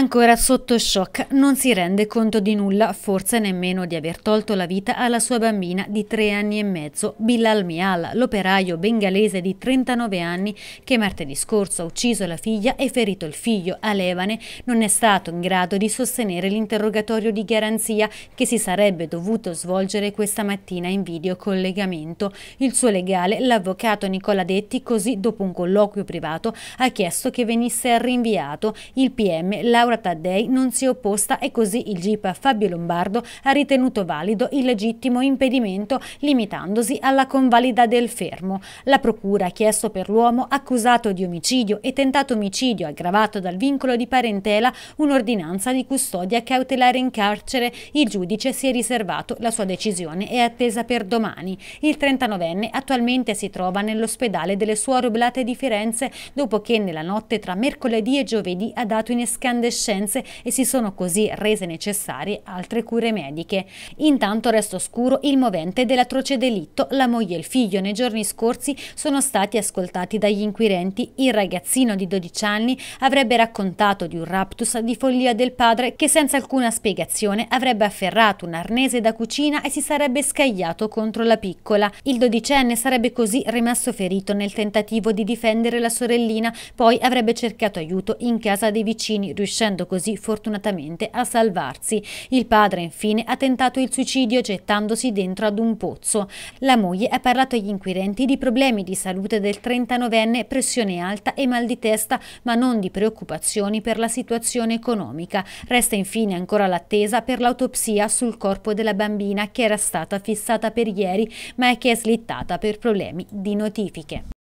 ancora sotto shock, non si rende conto di nulla, forse nemmeno di aver tolto la vita alla sua bambina di tre anni e mezzo, Bilal Mial, l'operaio bengalese di 39 anni che martedì scorso ha ucciso la figlia e ferito il figlio, a Levane, non è stato in grado di sostenere l'interrogatorio di garanzia che si sarebbe dovuto svolgere questa mattina in videocollegamento. Il suo legale, l'avvocato Nicola Detti, così dopo un colloquio privato, ha chiesto che venisse rinviato. Il PM, Laura Laura Taddei non si è opposta e così il GIP Fabio Lombardo ha ritenuto valido il legittimo impedimento limitandosi alla convalida del fermo. La procura ha chiesto per l'uomo accusato di omicidio e tentato omicidio aggravato dal vincolo di parentela un'ordinanza di custodia cautelare in carcere. Il giudice si è riservato la sua decisione è attesa per domani. Il 39enne attualmente si trova nell'ospedale delle Suore Oblate di Firenze dopo che nella notte tra mercoledì e giovedì ha dato in escandescenza scienze e si sono così rese necessarie altre cure mediche. Intanto resta oscuro il movente dell'atroce delitto. La moglie e il figlio nei giorni scorsi sono stati ascoltati dagli inquirenti. Il ragazzino di 12 anni avrebbe raccontato di un raptus di follia del padre che senza alcuna spiegazione avrebbe afferrato un arnese da cucina e si sarebbe scagliato contro la piccola. Il dodicenne sarebbe così rimasto ferito nel tentativo di difendere la sorellina, poi avrebbe cercato aiuto in casa dei vicini riuscendo riuscendo così fortunatamente a salvarsi. Il padre infine ha tentato il suicidio gettandosi dentro ad un pozzo. La moglie ha parlato agli inquirenti di problemi di salute del 39enne, pressione alta e mal di testa, ma non di preoccupazioni per la situazione economica. Resta infine ancora l'attesa per l'autopsia sul corpo della bambina che era stata fissata per ieri, ma è che è slittata per problemi di notifiche.